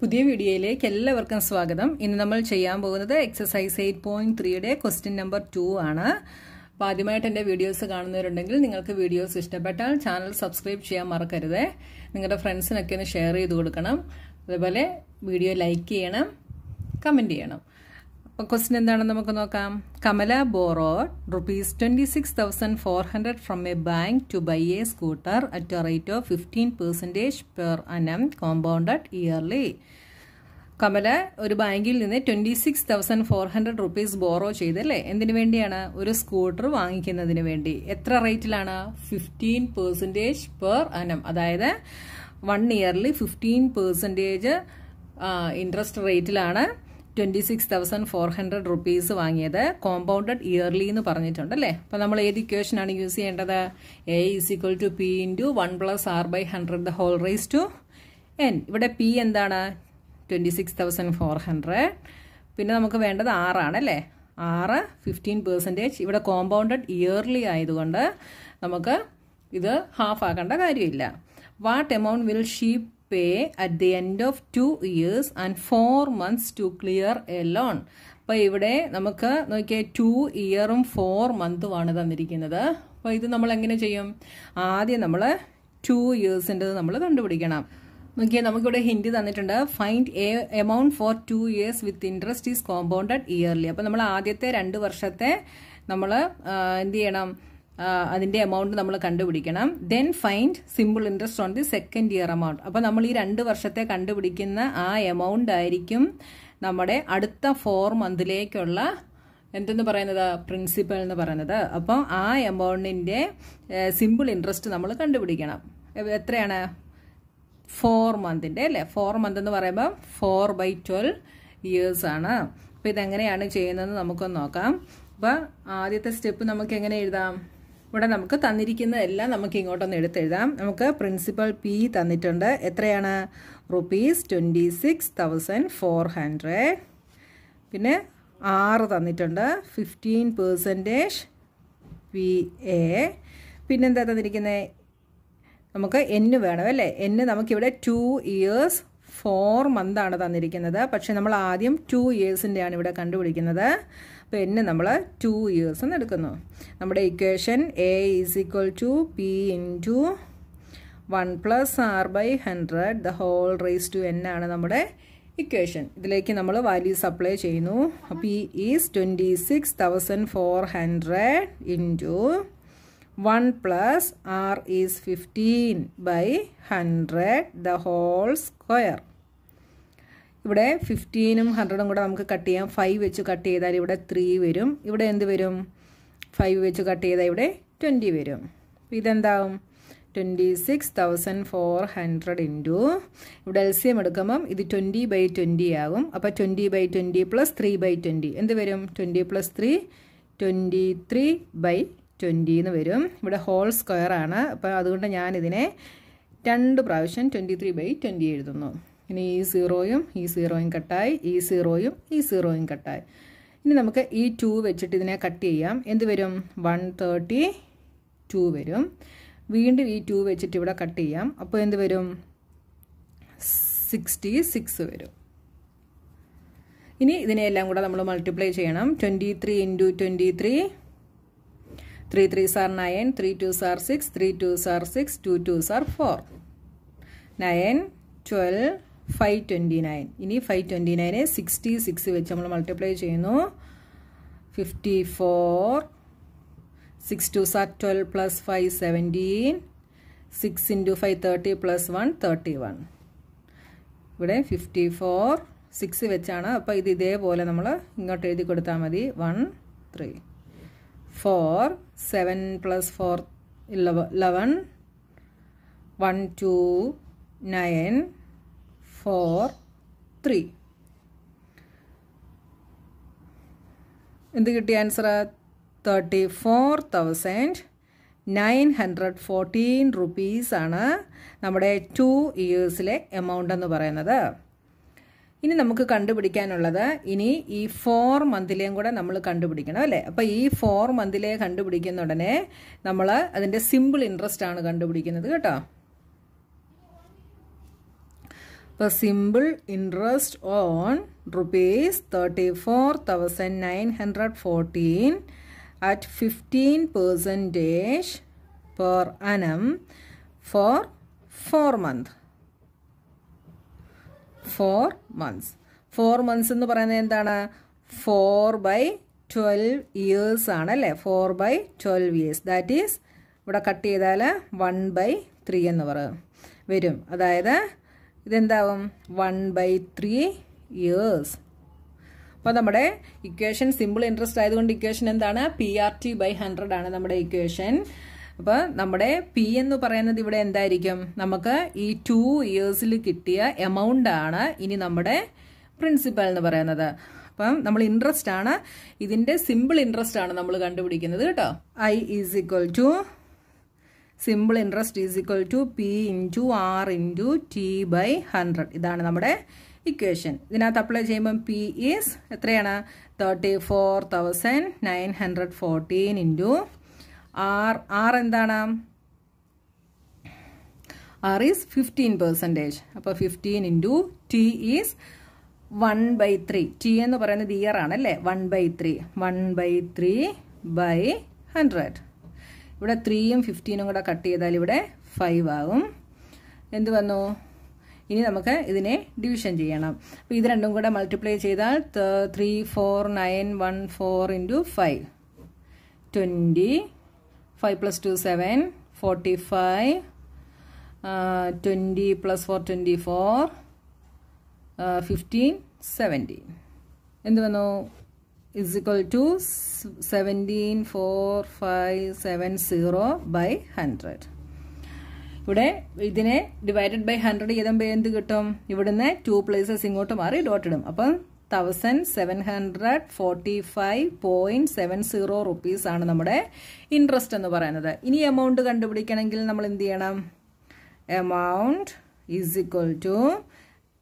പുതിയ വീഡിയോയിലേക്ക് എല്ലാവർക്കും സ്വാഗതം ഇന്ന് നമ്മൾ ചെയ്യാൻ പോകുന്നത് എക്സസൈസ് എയ്റ്റ് പോയിന്റ് ത്രീയുടെ ക്വസ്റ്റ്യൻ നമ്പർ ടു ആണ് അപ്പോൾ ആദ്യമായിട്ട് എൻ്റെ വീഡിയോസ് കാണുന്നവരുണ്ടെങ്കിൽ നിങ്ങൾക്ക് വീഡിയോസ് ഇഷ്ടപ്പെട്ടാൽ ചാനൽ സബ്സ്ക്രൈബ് ചെയ്യാൻ മറക്കരുത് നിങ്ങളുടെ ഫ്രണ്ട്സിനൊക്കെ ഒന്ന് ഷെയർ ചെയ്ത് കൊടുക്കണം അതേപോലെ വീഡിയോ ലൈക്ക് ചെയ്യണം കമൻറ്റ് ചെയ്യണം അപ്പോൾ ക്വസ്റ്റ്യൻ എന്താണെന്ന് നമുക്ക് നോക്കാം Kamala borrow rupees twenty six thousand four hundred from a bank to buy a scooter at a rate of fifteen percentage per annum compounded yearly Kamala ഒരു ബാങ്കിൽ നിന്ന് twenty six thousand four hundred rupees borrow ചെയ്തല്ലേ എന്തിനു വേണ്ടിയാണ് ഒരു scooter വാങ്ങിക്കുന്നതിന് വേണ്ടി എത്ര റേറ്റിലാണ് ഫിഫ്റ്റീൻ പെർസെൻറ്റേജ് പെർ അനം അതായത് one yearly fifteen percentage interest റേറ്റിലാണ് twenty six thousand four hundred rupees വാങ്ങിയത് കോമ്പൗണ്ടഡ് ഇയർലി എന്ന് പറഞ്ഞിട്ടുണ്ട് അല്ലേ അപ്പം നമ്മൾ ഏത് ഇക്വേഷനാണ് യൂസ് ചെയ്യേണ്ടത് A is equal to P into one plus R by hundred the whole raise to N ഇവിടെ പി എന്താണ് twenty six thousand four hundred പിന്നെ നമുക്ക് വേണ്ടത് ആറാണ് അല്ലേ ആറ് ഫിഫ്റ്റീൻ പെർസെൻറ്റേജ് ഇവിടെ കോമ്പൗണ്ടഡ് ഇയർലി ആയതുകൊണ്ട് നമുക്ക് ഇത് ഹാഫ് ആക്കേണ്ട കാര്യമില്ല what amount will she pay at the end of two years and four months to clear a loan അപ്പൊ ഇവിടെ നമുക്ക് നോക്കിയാൽ ടു ഇയറും ഫോർ മന്തും ആണ് തന്നിരിക്കുന്നത് അപ്പൊ ഇത് നമ്മൾ എങ്ങനെ ചെയ്യും ആദ്യം നമ്മള് ടു ഇയേഴ്സിൻ്റെ നമ്മൾ കണ്ടുപിടിക്കണം നോക്കിയാൽ നമുക്കിവിടെ ഹിന്ദി തന്നിട്ടുണ്ട് find a amount for two years with interest is compounded yearly അപ്പൊ നമ്മൾ ആദ്യത്തെ രണ്ട് വർഷത്തെ നമ്മൾ എന്ത് ചെയ്യണം അതിൻ്റെ എമൗണ്ട് നമ്മൾ കണ്ടുപിടിക്കണം then find simple interest on the second year amount അപ്പോൾ നമ്മൾ ഈ രണ്ട് വർഷത്തെ കണ്ടുപിടിക്കുന്ന ആ എമൗണ്ട് ആയിരിക്കും നമ്മുടെ അടുത്ത ഫോർ മന്തിലേക്കുള്ള എന്തെന്ന് പറയുന്നത് പ്രിൻസിപ്പൽ എന്ന് പറയുന്നത് അപ്പോൾ ആ എമൗണ്ടിൻ്റെ സിമ്പിൾ ഇൻട്രസ്റ്റ് നമ്മൾ കണ്ടുപിടിക്കണം എത്രയാണ് ഫോർ മന്തിൻ്റെ അല്ലേ ഫോർ മന്ത് എന്ന് പറയുമ്പോൾ ഫോർ ബൈ ട്വൽവ് ഇയേഴ്സ് ആണ് അപ്പോൾ ഇതെങ്ങനെയാണ് ചെയ്യുന്നതെന്ന് നമുക്കൊന്ന് നോക്കാം അപ്പോൾ ആദ്യത്തെ സ്റ്റെപ്പ് നമുക്ക് എങ്ങനെ എഴുതാം ഇവിടെ നമുക്ക് തന്നിരിക്കുന്ന എല്ലാം നമുക്ക് ഇങ്ങോട്ടൊന്ന് എടുത്തെഴുതാം നമുക്ക് പ്രിൻസിപ്പൽ പി തന്നിട്ടുണ്ട് എത്രയാണ് rupees twenty six thousand four hundred പിന്നെ ആറ് തന്നിട്ടുണ്ട് ഫിഫ്റ്റീൻ പേഴ്സൻറ്റേജ് പി എ പിന്നെന്താ തന്നിരിക്കുന്നത് നമുക്ക് എന്ന് വേണം അല്ലേ എന്ന് നമുക്കിവിടെ ടു ഇയേഴ്സ് ഫോർ മന്ത് ആണ് തന്നിരിക്കുന്നത് പക്ഷെ നമ്മൾ ആദ്യം ടു ഇയേഴ്സിൻ്റെ ആണ് ഇവിടെ കണ്ടുപിടിക്കുന്നത് അപ്പോൾ എന്നെ നമ്മൾ ടു ഇയേഴ്സ് എന്ന് എടുക്കുന്നു നമ്മുടെ equation A is equal to P into one plus R by hundred the whole raise to N ആണ് നമ്മുടെ ഇക്വേഷൻ ഇതിലേക്ക് നമ്മൾ വാല്യൂ സപ്ലൈ ചെയ്യുന്നു P is twenty six thousand four hundred into one plus R is fifteen by hundred the whole square ഇവിടെ ഫിഫ്റ്റീനും ഹൺഡ്രഡും കൂടെ നമുക്ക് cut ചെയ്യാം ഫൈവ് വെച്ച് കട്ട് ചെയ്താൽ ഇവിടെ ത്രീ വരും ഇവിടെ എന്ത് വരും ഫൈവ് വെച്ച് കട്ട് ചെയ്താൽ ഇവിടെ ട്വൻറ്റി വരും ഇതെന്താവും twenty six thousand four hundred into ഇവിടെ എൽ സി എം എടുക്കുമ്പം ഇത് ട്വൻറ്റി ബൈ ട്വൻറ്റി ആകും അപ്പോൾ twenty by twenty plus three by twenty എന്ത് വരും twenty plus three twenty three by twenty എന്ന് വരും ഇവിടെ ഹോൾ സ്ക്വയർ ആണ് അപ്പോൾ അതുകൊണ്ട് ഞാനിതിനെ രണ്ട് പ്രാവശ്യം ട്വൻറ്റി ത്രീ ബൈ ട്വൻറ്റി എഴുതുന്നു ഇനി ഈ സീറോയും ഈ സീറോയും കട്ടായി ഈ സീറോയും ഈ സീറോയും കട്ടായി ഇനി നമുക്ക് ഈ ടു വെച്ചിട്ട് ഇതിനെ കട്ട് ചെയ്യാം എന്ത് വരും വൺ തേർട്ടി ടു വരും വീണ്ടും ഈ ടു വെച്ചിട്ട് ഇവിടെ കട്ട് ചെയ്യാം അപ്പോൾ എന്ത് വരും സിക്സ്റ്റി സിക്സ് വരും ഇനി ഇതിനെയെല്ലാം കൂടെ നമ്മൾ മൾട്ടിപ്ലൈ ചെയ്യണം twenty three into twenty three three three are nine three two are six three two are six two two are four nine twelve five twenty nine ഇനി ഫൈവ് ട്വൻറ്റി നയനെ sixty six വെച്ച് നമ്മൾ multiply ചെയ്യുന്നു fifty four six two are twelve plus five seventeen six into five thirty plus one thirty one ഇവിടെ fifty four six വെച്ചാണ് അപ്പോൾ ഇത് ഇതേപോലെ നമ്മൾ ഇങ്ങോട്ട് എഴുതി കൊടുത്താൽ മതി one three four seven plus four eleven eleven one two nine four three എന്ത് കിട്ടിയ answer thirty four thousand nine hundred fourteen ആണ് നമ്മുടെ ടു ഇയേഴ്സിലെ എമൗണ്ട് എന്ന് പറയുന്നത് ഇനി നമുക്ക് കണ്ടുപിടിക്കാനുള്ളത് ഇനി ഈ ഫോർ മന്തിലെയും കൂടെ നമ്മൾ കണ്ടുപിടിക്കണം അല്ലേ അപ്പോൾ ഈ ഫോർ മന്തിലെ കണ്ടുപിടിക്കുന്ന ഉടനെ നമ്മൾ അതിൻ്റെ സിമ്പിൾ ഇൻട്രസ്റ്റ് ആണ് കണ്ടുപിടിക്കുന്നത് കേട്ടോ അപ്പോൾ simple interest on rupees thirty four thousand nine hundred fourteen at fifteen percentage per annum for four month four months four months എന്ന് പറയുന്നത് എന്താണ് ഫോർ ബൈ ട്വൽവ് ഇയേഴ്സ് ആണ് അല്ലേ four by twelve years that is ഇവിടെ cut ചെയ്താൽ one by three എന്ന് പറയും വരും അതായത് ഇതെന്താവും വൺ ബൈ ത്രീ ഇയേഴ്സ് അപ്പോൾ നമ്മുടെ ഇക്വേഷൻ സിമ്പിൾ ഇൻട്രസ്റ്റ് ആയതുകൊണ്ട് ഇക്വേഷൻ എന്താണ് P R T by hundred ആണ് നമ്മുടെ ഇക്വേഷൻ അപ്പോൾ നമ്മുടെ പി എന്ന് പറയുന്നത് ഇവിടെ എന്തായിരിക്കും നമുക്ക് ഈ ടു ഇയേഴ്സിൽ കിട്ടിയ എമൗണ്ട് ആണ് ഇനി നമ്മുടെ പ്രിൻസിപ്പൽ എന്ന് പറയുന്നത് അപ്പം നമ്മൾ ഇൻട്രസ്റ്റ് ആണ് ഇതിൻ്റെ സിമ്പിൾ ഇൻട്രസ്റ്റ് ആണ് നമ്മൾ കണ്ടുപിടിക്കുന്നത് കേട്ടോ I is equal to simple interest is equal to P into R into T by hundred ഇതാണ് നമ്മുടെ ഇക്വേഷൻ ഇതിനകത്ത് അപ്ലൈ ചെയ്യുമ്പം പി ഈസ് എത്രയാണ് thirty four thousand nine hundred fourteen into R R എന്താണ് ആർ ഈസ് ഫിഫ്റ്റീൻ പെർസെൻറ്റേജ് അപ്പോൾ fifteen into T is one by three T എന്ന് പറയുന്നത് year ആണല്ലേ one by three one by three by hundred ഇവിടെ ത്രീയും ഫിഫ്റ്റീനും കൂടെ cut ചെയ്താൽ ഇവിടെ ഫൈവ് ആകും എന്ത് വന്നു ഇനി നമുക്ക് ഇതിനെ ഡിവിഷൻ ചെയ്യണം അപ്പോൾ ഇത് രണ്ടും കൂടെ മൾട്ടിപ്ലൈ ചെയ്താൽ three four nine one four into five twenty five plus two seven forty five twenty plus four twenty four fifteen seventeen എന്ത് വന്നു is equal to 174570 by 100. ഇവിടെ ഇതിനെ ഡിവൈഡഡ് ബൈ ഹൺഡ്രഡ് ചെയ്തുമ്പോൾ എന്ത് കിട്ടും ഇവിടുന്ന് ടു പ്ലേസസ് ഇങ്ങോട്ട് മാറി ഡോട്ട് ഇടും അപ്പം thousand seven hundred forty five point seven zero rupees ആണ് നമ്മുടെ ഇൻട്രസ്റ്റ് എന്ന് പറയുന്നത് ഇനി എമൗണ്ട് കണ്ടുപിടിക്കണമെങ്കിൽ നമ്മൾ എന്ത് ചെയ്യണം എമൗണ്ട് ഈസ് ഇക്വൽ ടു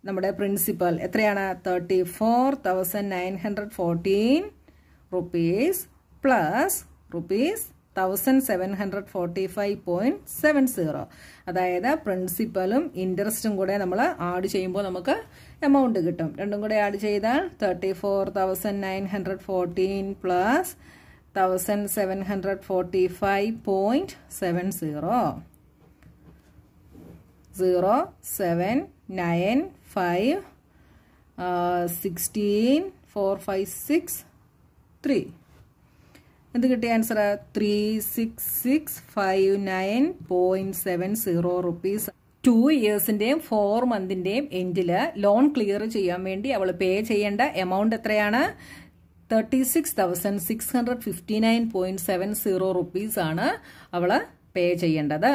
നമ്മുടെ പ്രിൻസിപ്പൽ എത്രയാണ് thirty four thousand nine hundred fourteen rupees plus rupees thousand seven hundred forty five point seven zero അതായത് പ്രിൻസിപ്പലും ഇൻട്രസ്റ്റും കൂടെ നമ്മൾ ആഡ് ചെയ്യുമ്പോൾ നമുക്ക് എമൗണ്ട് കിട്ടും രണ്ടും കൂടെ ആഡ് ചെയ്താൽ thirty four thousand nine hundred fourteen plus thousand seven hundred forty five point seven zero zero seven nine five sixteen four five six three എന്ത് കിട്ടിയ answer three six six five nine point seven zero rupees two ഇയേഴ്സിന്റെയും four മന്തിന്റെയും എൻഡിൽ loan clear ചെയ്യാൻ വേണ്ടി അവൾ പേ ചെയ്യേണ്ട amount എത്രയാണ് thirty six thousand six hundred fifty nine point seven zero rupees ആണ് അവള് പേ ചെയ്യേണ്ടത്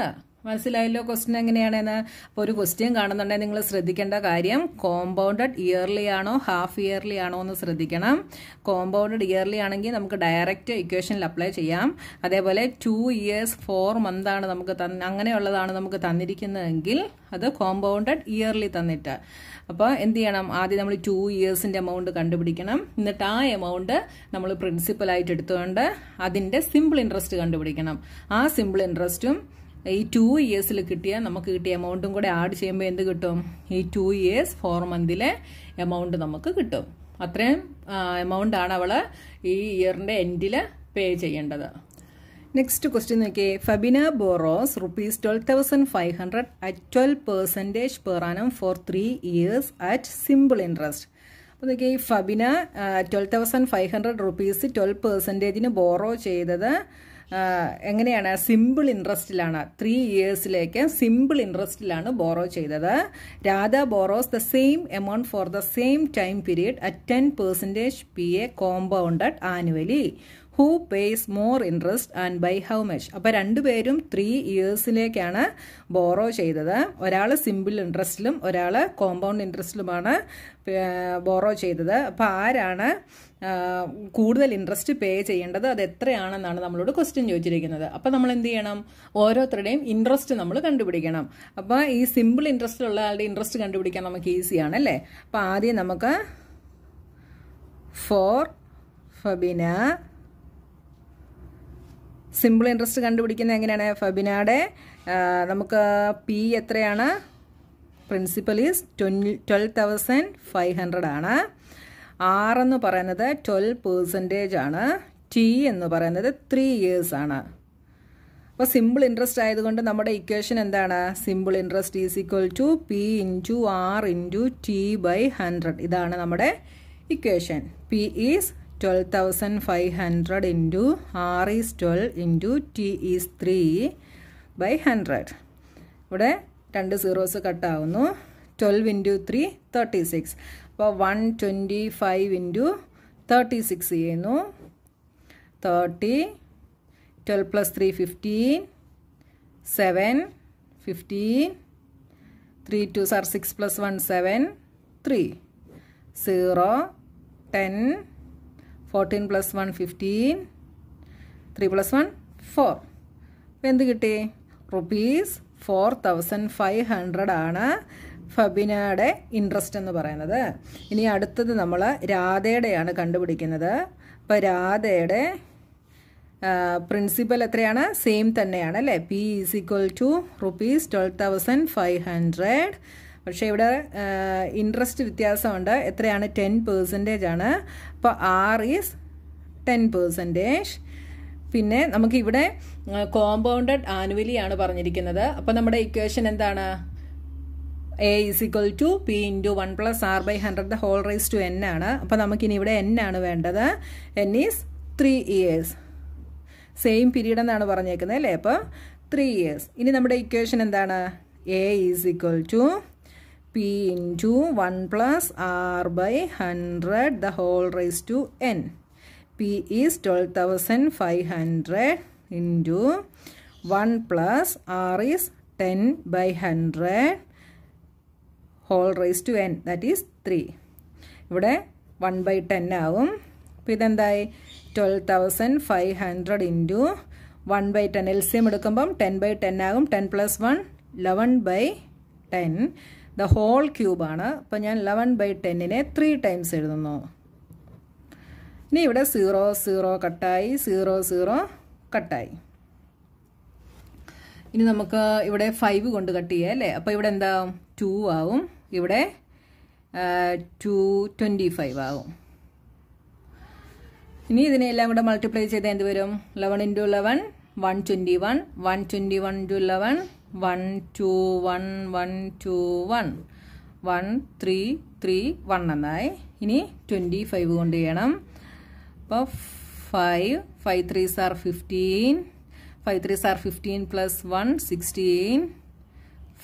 മനസ്സിലായല്ലോ ക്വസ്റ്റ്യൻ എങ്ങനെയാണെന്ന് അപ്പോൾ ഒരു ക്വസ്റ്റ്യൻ കാണുന്നുണ്ടെങ്കിൽ നിങ്ങൾ ശ്രദ്ധിക്കേണ്ട കാര്യം കോമ്പൗണ്ടഡ് ഇയർലി ആണോ ഹാഫ് ഇയർലി ആണോ എന്ന് ശ്രദ്ധിക്കണം കോമ്പൗണ്ടഡ് ഇയർലി ആണെങ്കിൽ നമുക്ക് ഡയറക്റ്റ് ഇക്വേഷനിൽ അപ്ലൈ ചെയ്യാം അതേപോലെ ടു ഇയേഴ്സ് ഫോർ ആണ് നമുക്ക് അങ്ങനെയുള്ളതാണ് നമുക്ക് തന്നിരിക്കുന്നതെങ്കിൽ അത് കോമ്പൗണ്ടഡ് ഇയർലി തന്നിട്ട് അപ്പോൾ എന്ത് ചെയ്യണം ആദ്യം നമ്മൾ ടു ഇയേഴ്സിൻ്റെ എമൗണ്ട് കണ്ടുപിടിക്കണം എന്നിട്ട് ആ എമൗണ്ട് നമ്മൾ പ്രിൻസിപ്പലായിട്ട് എടുത്തുകൊണ്ട് അതിൻ്റെ സിമ്പിൾ ഇൻട്രസ്റ്റ് കണ്ടുപിടിക്കണം ആ സിമ്പിൾ ഇൻട്രസ്റ്റും ഈ ടു ഇയേഴ്സിൽ കിട്ടിയ നമുക്ക് കിട്ടിയ എമൗണ്ടും കൂടെ ആഡ് ചെയ്യുമ്പോൾ എന്ത് കിട്ടും ഈ ടു ഇയേഴ്സ് ഫോർ മന്തിലെ എമൗണ്ട് നമുക്ക് കിട്ടും അത്രയും എമൗണ്ടാണ് അവള് ഈ ഇയറിന്റെ എൻഡിൽ പേ ചെയ്യേണ്ടത് നെക്സ്റ്റ് ക്വസ്റ്റ്യൻ നോക്കിയേ Fabina borrows rupees twelve thousand five hundred at twelve percentage per annum for three years at simple interest അപ്പോൾ നോക്കിയാൽ ഈ Fabina twelve thousand five hundred rupees twelve പെർസെൻറ്റേജിന് ബോറോ ചെയ്തത് എങ്ങനെയാണ് സിമ്പിൾ ഇൻട്രസ്റ്റിലാണ് ത്രീ ഇയേഴ്സിലേക്ക് സിമ്പിൾ ഇൻട്രസ്റ്റിലാണ് ബോറോ ചെയ്തത് Radha borrows the same amount for the same time period at ten percentage P A compounded annually who pays more interest and by how much അപ്പോൾ രണ്ടുപേരും three ഇയേഴ്സിലേക്കാണ് borrow ചെയ്തത് ഒരാൾ സിമ്പിൾ ഇൻട്രസ്റ്റിലും ഒരാൾ compound ഇൻട്രസ്റ്റിലുമാണ് borrow ചെയ്തത് അപ്പോൾ ആരാണ് കൂടുതൽ ഇൻട്രസ്റ്റ് പേ ചെയ്യേണ്ടത് അത് എത്രയാണെന്നാണ് നമ്മളോട് ക്വസ്റ്റ്യൻ ചോദിച്ചിരിക്കുന്നത് അപ്പോൾ നമ്മൾ എന്ത് ചെയ്യണം ഓരോരുത്തരുടെയും ഇൻട്രസ്റ്റ് നമ്മൾ കണ്ടുപിടിക്കണം അപ്പോൾ ഈ സിമ്പിൾ ഇൻട്രസ്റ്റ് ഉള്ള ആളുടെ ഇൻട്രസ്റ്റ് കണ്ടുപിടിക്കാൻ നമുക്ക് ഈസിയാണ് അല്ലേ അപ്പോൾ ആദ്യം നമുക്ക് ഫോർ ഫബിന സിമ്പിൾ ഇൻട്രസ്റ്റ് കണ്ടുപിടിക്കുന്നത് എങ്ങനെയാണ് ഫബിനയുടെ നമുക്ക് പി എത്രയാണ് principal is twelve twelve thousand five hundred ആണ് ആറെന്ന് പറയുന്നത് ട്വൽവ് പേഴ്സൻറ്റേജ് ആണ് ടി എന്ന് പറയുന്നത് ത്രീ ഇയേഴ്സ് ആണ് അപ്പോൾ സിമ്പിൾ ഇൻട്രസ്റ്റ് ആയതുകൊണ്ട് നമ്മുടെ ഇക്വേഷൻ എന്താണ് simple interest is equal to P into R into T by hundred ഇതാണ് നമ്മുടെ equation P is twelve thousand five hundred into R is twelve into T is three by hundred ഇവിടെ രണ്ട് zeros കട്ടാവുന്നു twelve into three thirty six അപ്പോൾ one twenty five into thirty six ചെയ്യുന്നു thirty twelve plus three fifteen seven fifteen three two are six plus one seven three zero ten fourteen plus one fifteen three plus one four അപ്പോൾ എന്ത് കിട്ടി rupees four thousand five hundred ആണ് ഫബിനയുടെ interest എന്ന് പറയുന്നത് ഇനി അടുത്തത് നമ്മൾ രാധയുടെയാണ് കണ്ടുപിടിക്കുന്നത് അപ്പോൾ രാധയുടെ പ്രിൻസിപ്പൽ എത്രയാണ് സെയിം തന്നെയാണ് അല്ലേ P is equal to rupees twelve thousand five hundred പക്ഷേ ഇവിടെ ഇൻട്രസ്റ്റ് വ്യത്യാസമുണ്ട് എത്രയാണ് ടെൻ പേഴ്സൻറ്റേജ് ആണ് അപ്പോൾ ആർ ഈസ് ടെൻ പേഴ്സൻറ്റേജ് പിന്നെ നമുക്കിവിടെ കോമ്പൗണ്ടഡ് ആനുവലി ആണ് പറഞ്ഞിരിക്കുന്നത് അപ്പോൾ നമ്മുടെ ഇക്വേഷൻ എന്താണ് A is equal to P into one plus R by hundred the whole raise to N ആണ് അപ്പോൾ നമുക്കിനി ഇവിടെ എൻ ആണ് വേണ്ടത് N is three years same period എന്നാണ് പറഞ്ഞേക്കുന്നത് അല്ലേ അപ്പോൾ ത്രീ ഇയേഴ്സ് ഇനി നമ്മുടെ ഇക്വേഷൻ എന്താണ് A is equal to P into one plus R by hundred the whole raise to N P is twelve thousand five hundred into one plus R is ten by hundred whole raise to N that is three ഇവിടെ one by ten ആവും അപ്പോൾ ഇതെന്തായി twelve thousand five hundred into one by ten L C M എടുക്കുമ്പം ten by ten ആകും ten plus one eleven by ten the whole ക്യൂബാണ് അപ്പം ഞാൻ eleven by ടെന്നിനെ ത്രീ ടൈംസ് എഴുതുന്നു ഇനി ഇവിടെ സീറോ സീറോ കട്ടായി സീറോ സീറോ കട്ടായി ഇനി നമുക്ക് ഇവിടെ ഫൈവ് കൊണ്ട് കട്ട് ചെയ്യാം അല്ലേ അപ്പോൾ ഇവിടെ എന്താവും ടു ആവും ഇവിടെ ടു ട്വൻറ്റി ഫൈവ് ആവും ഇനി ഇതിനെല്ലാം കൂടെ മൾട്ടിപ്ലൈ ചെയ്ത് എന്ത് വരും eleven into eleven one twenty one one twenty one into eleven one two one one two one one three three one എന്നായി ഇനി ട്വൻറ്റി ഫൈവ് കൊണ്ട് ചെയ്യണം അപ്പോൾ five five three are fifteen five three are fifteen plus one sixteen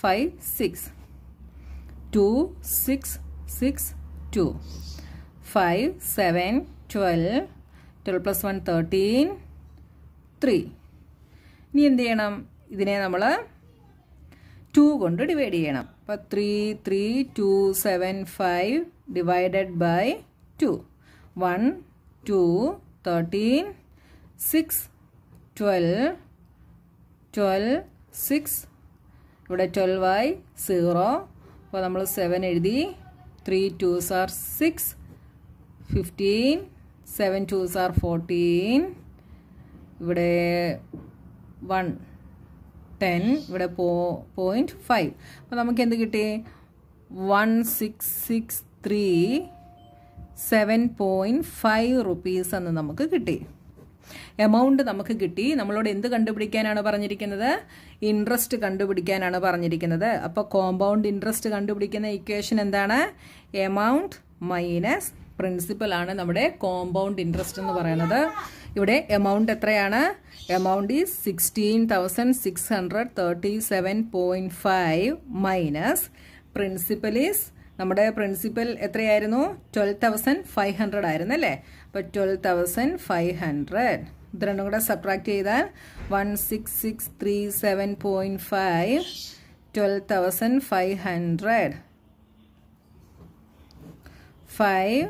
five six 2, 6, 6, 2. 5, 7, 12, 12 plus 1, 13, 3. ഇനി എന്ത് ചെയ്യണം ഇതിനെ നമ്മൾ ടു കൊണ്ട് ഡിവൈഡ് ചെയ്യണം അപ്പം three three two seven five divided by two one two thirteen six twelve twelve six ഇവിടെ ട്വൽവായി സീറോ അപ്പോൾ നമ്മൾ സെവൻ എഴുതി three twos are six fifteen seven twos are fourteen ഇവിടെ വൺ ടെൻ ഇവിടെ പോയിൻറ്റ് ഫൈവ് അപ്പോൾ നമുക്ക് എന്ത് കിട്ടി one six six three seven point five rupees എന്ന് നമുക്ക് കിട്ടി എമൗണ്ട് നമുക്ക് കിട്ടി നമ്മളോട് എന്ത് കണ്ടുപിടിക്കാനാണ് പറഞ്ഞിരിക്കുന്നത് ഇൻട്രസ്റ്റ് കണ്ടുപിടിക്കാനാണ് പറഞ്ഞിരിക്കുന്നത് അപ്പോൾ കോമ്പൗണ്ട് ഇൻട്രസ്റ്റ് കണ്ടുപിടിക്കുന്ന ഇക്വേഷൻ എന്താണ് എമൗണ്ട് മൈനസ് പ്രിൻസിപ്പൽ ആണ് നമ്മുടെ കോമ്പൗണ്ട് ഇൻട്രസ്റ്റ് എന്ന് പറയുന്നത് ഇവിടെ എമൗണ്ട് എത്രയാണ് amount is sixteen thousand six hundred thirty seven point five minus principal is നമ്മുടെ പ്രിൻസിപ്പൽ എത്രയായിരുന്നു ട്വൽവ് തൗസൻഡ് ഫൈവ് ഹൺഡ്രഡ് ആയിരുന്നു അല്ലേ അപ്പോൾ ട്വൽവ് തൗസൻഡ് ഫൈവ് ഹൺഡ്രഡ് ഇത് രണ്ടും കൂടെ സബ്ട്രാക്ട് ചെയ്താൽ one six six three seven point five twelve thousand five hundred five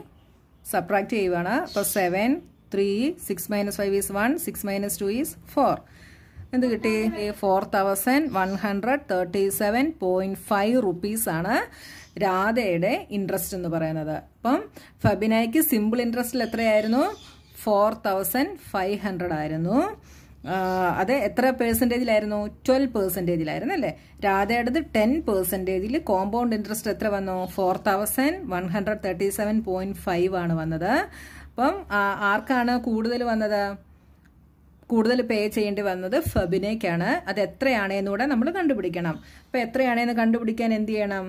subtract ചെയ്യുവാണ് അപ്പോൾ seven three six minus five is one six minus two is four എന്ത് കിട്ടി four thousand one hundred thirty seven point five റുപ്പീസാണ് രാധയുടെ interest എന്ന് പറയുന്നത് അപ്പം ഫബിനയ്ക്ക് simple ഇൻട്രസ്റ്റിൽ എത്രയായിരുന്നു ഫോർ തൗസൻഡ് ഫൈവ് ഹൺഡ്രഡ് ആയിരുന്നു അത് എത്ര പേഴ്സൻറ്റേജിലായിരുന്നു ട്വൽവ് പേഴ്സൻറ്റേജിലായിരുന്നു അല്ലേ രാധയുടേത് ടെൻ പേഴ്സൻറ്റേജിൽ കോമ്പൗണ്ട് ഇൻട്രസ്റ്റ് എത്ര വന്നു four thousand one hundred thirty seven point five ആണ് വന്നത് അപ്പം ആർക്കാണ് കൂടുതൽ വന്നത് കൂടുതൽ പേ ചെയ്യേണ്ടി വന്നത് ഫെബിനേക്കാണ് അത് എത്രയാണെന്നുകൂടെ നമ്മൾ കണ്ടുപിടിക്കണം അപ്പം എത്രയാണെന്ന് കണ്ടുപിടിക്കാൻ എന്ത് ചെയ്യണം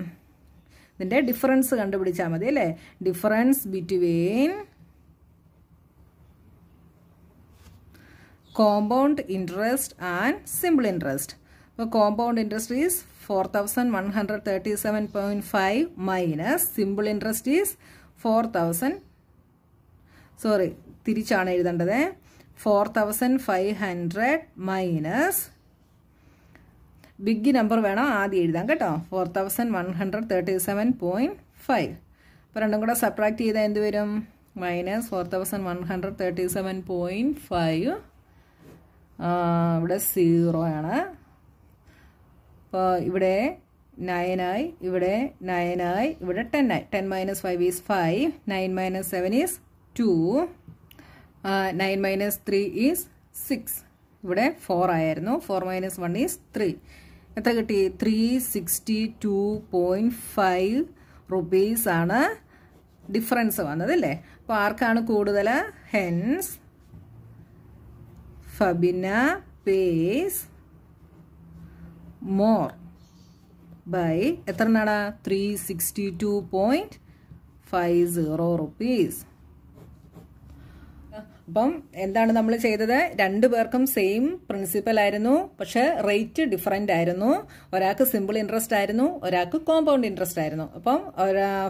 ഇതിൻ്റെ ഡിഫറൻസ് കണ്ടുപിടിച്ചാൽ മതി അല്ലേ difference between compound interest and simple interest അപ്പോൾ compound interest is four thousand one hundred thirty seven point five minus simple interest is four thousand sorry തിരിച്ചാണ് എഴുതേണ്ടത് four thousand five hundred minus big number വേണം ആദ്യം എഴുതാം കേട്ടോ four thousand one hundred thirty seven point five അപ്പോൾ രണ്ടും കൂടെ subtract ചെയ്താൽ എന്ത് വരും minus four thousand one hundred thirty seven point five ഇവിടെ സീറോ ആണ് അപ്പോൾ ഇവിടെ നയനായി ഇവിടെ നയനായി ഇവിടെ ടെന്നായി ten minus five is five nine minus seven is two nine minus three is six ഇവിടെ ഫോർ ആയിരുന്നു four minus one is three എത്ര കിട്ടി three sixty two point five rupees ആണ് ഡിഫറൻസ് വന്നത് അല്ലേ അപ്പോൾ ആർക്കാണ് കൂടുതൽ hence Fabina pays more by എത്ര നാടാ three sixty two point five zero rupees അപ്പം എന്താണ് നമ്മൾ ചെയ്തത് രണ്ടു പേർക്കും സെയിം പ്രിൻസിപ്പൽ ആയിരുന്നു പക്ഷേ റേറ്റ് ഡിഫറെന്റ് ആയിരുന്നു ഒരാൾക്ക് സിമ്പിൾ ഇൻട്രസ്റ്റ് ആയിരുന്നു ഒരാൾക്ക് കോമ്പൗണ്ട് ഇൻട്രസ്റ്റ് ആയിരുന്നു അപ്പം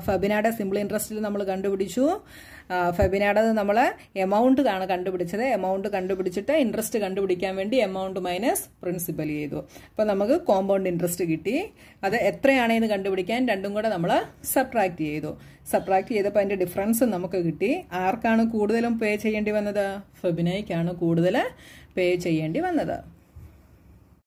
ഫെബിനാടെ സിമ്പിൾ ഇൻട്രസ്റ്റിൽ നമ്മൾ കണ്ടുപിടിച്ചു ഫെബിനാടെ നമ്മൾ എമൗണ്ട് ആണ് കണ്ടുപിടിച്ചത് എമൗണ്ട് കണ്ടുപിടിച്ചിട്ട് ഇൻട്രസ്റ്റ് കണ്ടുപിടിക്കാൻ വേണ്ടി എമൗണ്ട് മൈനസ് പ്രിൻസിപ്പൽ ചെയ്തു അപ്പോൾ നമുക്ക് കോമ്പൗണ്ട് ഇൻട്രസ്റ്റ് കിട്ടി അത് എത്രയാണെന്ന് കണ്ടുപിടിക്കാൻ രണ്ടും കൂടെ നമ്മൾ സബ്ട്രാക്ട് ചെയ്തു സബ്ട്രാക്ട് ചെയ്തപ്പോൾ അതിൻ്റെ ഡിഫറൻസ് നമുക്ക് കിട്ടി ആർക്കാണ് കൂടുതലും പേ ചെയ്യേണ്ടി വന്നത് ഫെബിനയ്ക്കാണ് കൂടുതൽ പേ ചെയ്യേണ്ടി വന്നത്